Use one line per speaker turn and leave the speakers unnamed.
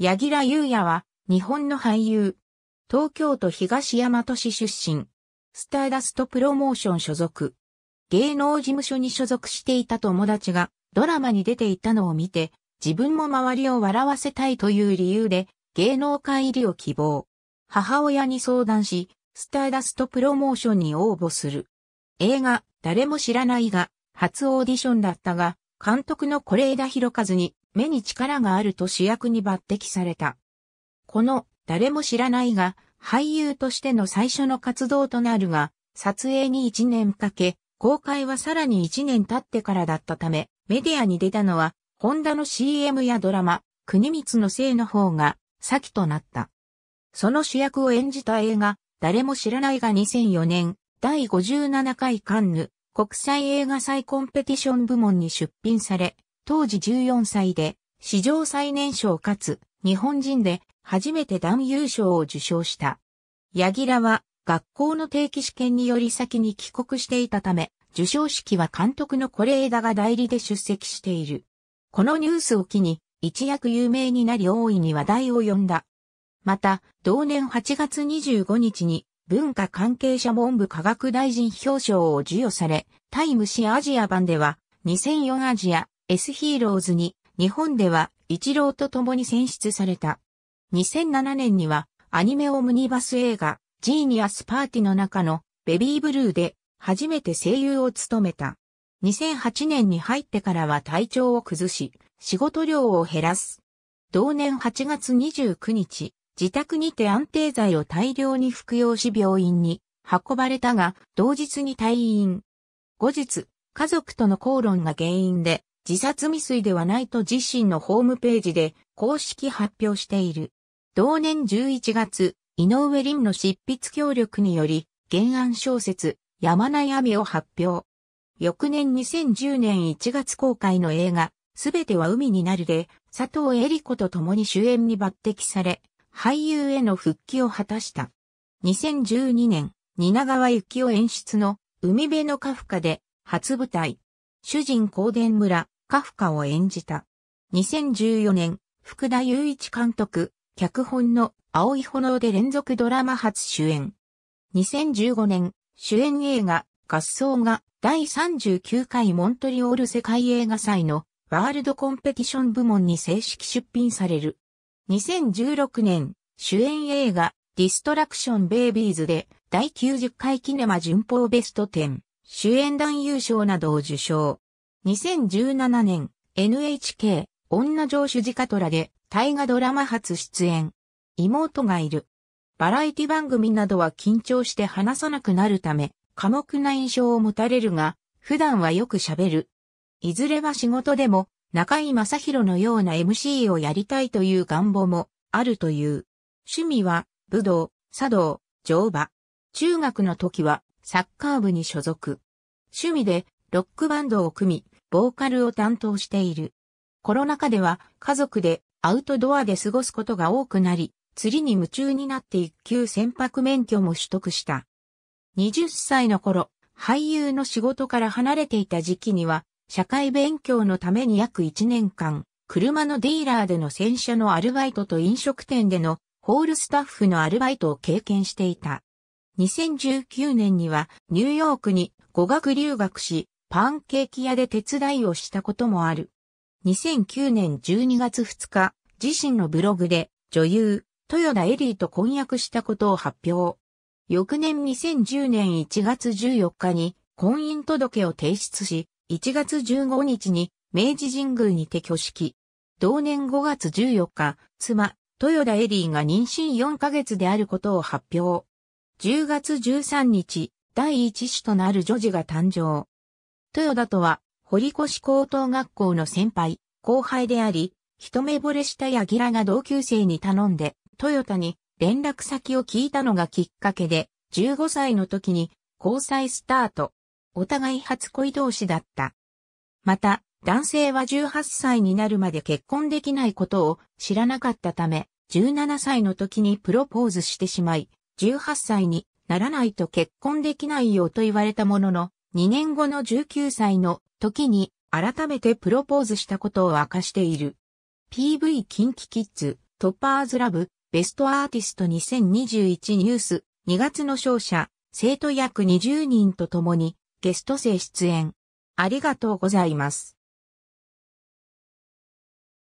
柳楽優弥は、日本の俳優。東京都東大和市出身。スターダストプロモーション所属。芸能事務所に所属していた友達が、ドラマに出ていたのを見て、自分も周りを笑わせたいという理由で、芸能界入りを希望。母親に相談し、スターダストプロモーションに応募する。映画、誰も知らないが、初オーディションだったが、監督の是枝裕和に目に力があると主役に抜擢された。この、誰も知らないが、俳優としての最初の活動となるが、撮影に1年かけ、公開はさらに1年経ってからだったため、メディアに出たのは、ホンダの CM やドラマ、国光のせいの方が、先となった。その主役を演じた映画、誰も知らないが2004年、第57回カンヌ、国際映画祭コンペティション部門に出品され、当時14歳で、史上最年少かつ、日本人で初めて男優賞を受賞した。ヤギラは学校の定期試験により先に帰国していたため、受賞式は監督の是枝が代理で出席している。このニュースを機に、一躍有名になり大いに話題を呼んだ。また、同年8月25日に、文化関係者文部科学大臣表彰を授与され、タイム誌アジア版では、2004アジア S ヒーローズに日本では一郎と共に選出された。2007年にはアニメオムニバス映画ジーニアスパーティの中のベビーブルーで初めて声優を務めた。2008年に入ってからは体調を崩し、仕事量を減らす。同年8月29日、自宅にて安定剤を大量に服用し病院に運ばれたが、同日に退院。後日、家族との口論が原因で、自殺未遂ではないと自身のホームページで公式発表している。同年11月、井上林の執筆協力により、原案小説、山悩みを発表。翌年2010年1月公開の映画、すべては海になるで、佐藤恵里子と共に主演に抜擢され、俳優への復帰を果たした。2012年、蜷川幸雄演出の海辺のカフカで初舞台。主人公伝村、カフカを演じた。2014年、福田雄一監督、脚本の青い炎で連続ドラマ初主演。2015年、主演映画、合奏が第39回モントリオール世界映画祭のワールドコンペティション部門に正式出品される。2016年、主演映画、ディストラクションベイビーズで第90回キネマ順報ベスト10、主演男優賞などを受賞。2017年、NHK、女上主ジカトラで、大河ドラマ初出演。妹がいる。バラエティ番組などは緊張して話さなくなるため、寡黙な印象を持たれるが、普段はよく喋る。いずれは仕事でも、中井正宏のような MC をやりたいという願望もあるという。趣味は、武道、茶道、乗馬。中学の時は、サッカー部に所属。趣味で、ロックバンドを組み、ボーカルを担当している。コロナ禍では家族でアウトドアで過ごすことが多くなり、釣りに夢中になって一級船舶免許も取得した。20歳の頃、俳優の仕事から離れていた時期には、社会勉強のために約1年間、車のディーラーでの洗車のアルバイトと飲食店でのホールスタッフのアルバイトを経験していた。2019年にはニューヨークに語学留学し、パンケーキ屋で手伝いをしたこともある。2009年12月2日、自身のブログで女優、豊田エリーと婚約したことを発表。翌年2010年1月14日に婚姻届を提出し、1月15日に明治神宮にて挙式。同年5月14日、妻、豊田エリーが妊娠4ヶ月であることを発表。10月13日、第一子となる女児が誕生。豊田とは、堀越高等学校の先輩、後輩であり、一目惚れした柳楽が同級生に頼んで、豊田に連絡先を聞いたのがきっかけで、15歳の時に交際スタート。お互い初恋同士だった。また、男性は18歳になるまで結婚できないことを知らなかったため、17歳の時にプロポーズしてしまい、18歳にならないと結婚できないよと言われたものの、2年後の19歳の時に改めてプロポーズしたことを明かしている。PV キンキキッズ、トッパーズラブ、ベストアーティスト2021ニュース、2月の勝者、生徒約20人と共にゲスト生出演。ありがとうございます。